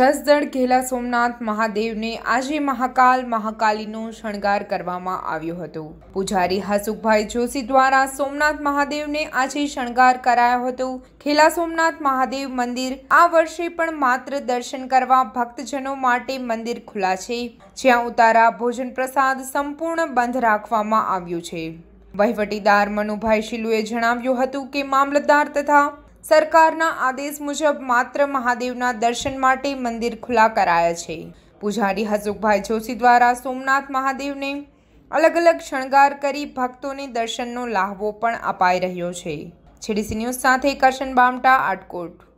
જસદણ ઘેલા સોમનાથ મહાદેવને આજે મહાકાલ મહાકાલીનો શણગાર કરવામાં આવ્યો હતો પૂજારી હસુખભાઈ જોશી દ્વારા સોમનાથ મહાદેવને આજે શણગાર કરાયો હતો ખેલા સોમનાથ મહાદેવ મંદિર આ વર્ષે પણ માત્ર દર્શન કરવા ભક્તજનો માટે મંદિર ખુલ્લા છે જ્યાં ઉતારા ભોજન પ્રસાદ સંપૂર્ણ બંધ રાખવામાં આવ્યું છે વહીવટીદાર મનુભાઈ શિલુએ જણાવ્યું હતું કે મામલતદાર તથા સરકારના આદેશ મુજબ માત્ર મહાદેવના દર્શન માટે મંદિર ખુલ્લા કરાયા છે પૂજારી હસુખભાઈ જોશી દ્વારા સોમનાથ મહાદેવને અલગ અલગ શણગાર કરી ભક્તોને દર્શનનો લાહવો પણ અપાઈ રહ્યો છે છેડીસી ન્યૂઝ સાથે કરશન બામટા આટકોટ